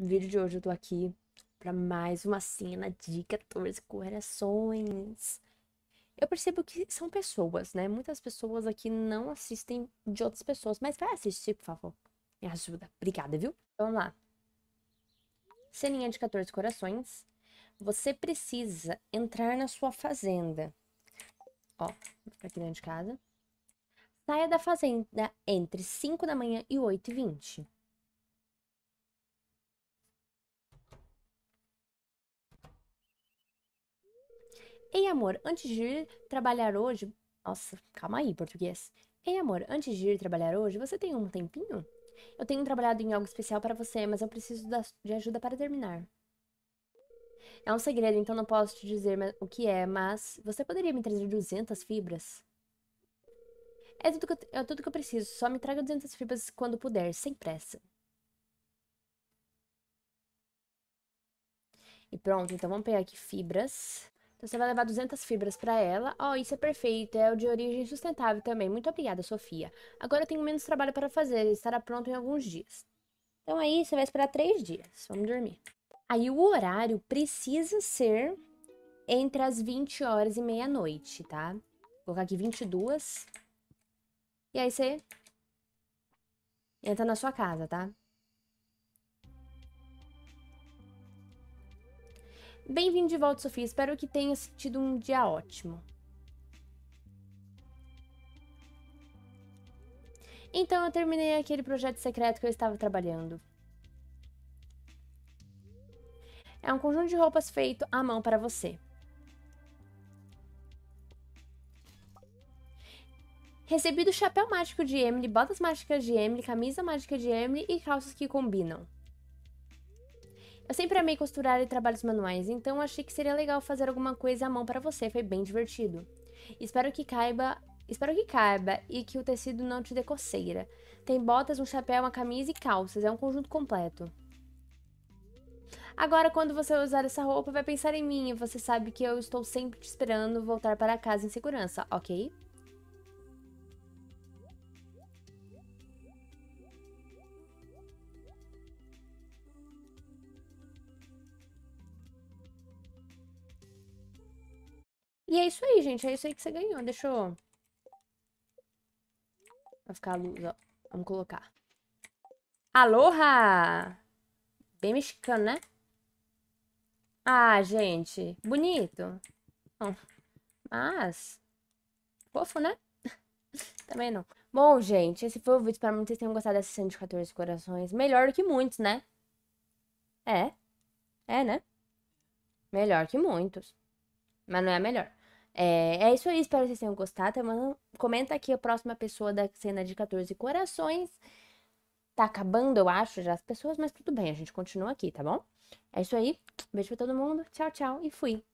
No vídeo de hoje eu tô aqui para mais uma cena de 14 corações. Eu percebo que são pessoas, né? Muitas pessoas aqui não assistem de outras pessoas, mas vai assistir, por favor. Me ajuda. Obrigada, viu? Então, vamos lá. Ceninha de 14 corações. Você precisa entrar na sua fazenda. Ó, fica aqui dentro de casa. Saia da fazenda entre 5 da manhã e 8 e 20. Ei, amor, antes de ir trabalhar hoje. Nossa, calma aí, português. Ei, amor, antes de ir trabalhar hoje, você tem um tempinho? Eu tenho trabalhado em algo especial para você, mas eu preciso de ajuda para terminar. É um segredo, então não posso te dizer o que é, mas você poderia me trazer 200 fibras? É tudo, que eu, é tudo que eu preciso, só me traga 200 fibras quando puder, sem pressa. E pronto, então vamos pegar aqui fibras. Então você vai levar 200 fibras para ela. Ó, oh, isso é perfeito, é o de origem sustentável também. Muito obrigada, Sofia. Agora eu tenho menos trabalho para fazer, ele estará pronto em alguns dias. Então aí é você vai esperar três dias. Vamos dormir. Aí o horário precisa ser entre as 20 horas e meia-noite, tá? Vou colocar aqui 22. E aí você entra na sua casa, tá? Bem-vindo de volta, Sofia. Espero que tenha tido um dia ótimo. Então eu terminei aquele projeto secreto que eu estava trabalhando. É um conjunto de roupas feito à mão para você. Recebi do chapéu mágico de Emily, botas mágicas de Emily, camisa mágica de Emily e calças que combinam. Eu sempre amei costurar e trabalhos manuais, então achei que seria legal fazer alguma coisa à mão para você, foi bem divertido. Espero que caiba, espero que caiba e que o tecido não te dê coceira. Tem botas, um chapéu, uma camisa e calças, é um conjunto completo. Agora, quando você usar essa roupa, vai pensar em mim e você sabe que eu estou sempre te esperando voltar para casa em segurança, ok? E é isso aí, gente. É isso aí que você ganhou. Deixa eu... Vai ficar a luz, ó. Vamos colocar. Aloha! Bem mexicano, né? Ah, gente. Bonito. Bom, mas... Fofo, né? Também não. Bom, gente, esse foi o vídeo. Espero que vocês tenham gostado desses 114 corações. Melhor do que muitos, né? É. É, né? Melhor que muitos. Mas não é a melhor. É, é isso aí, espero que vocês tenham gostado. Tá? Comenta aqui a próxima pessoa da cena de 14 corações. Tá acabando, eu acho, já as pessoas, mas tudo bem, a gente continua aqui, tá bom? É isso aí. Beijo pra todo mundo. Tchau, tchau. E fui.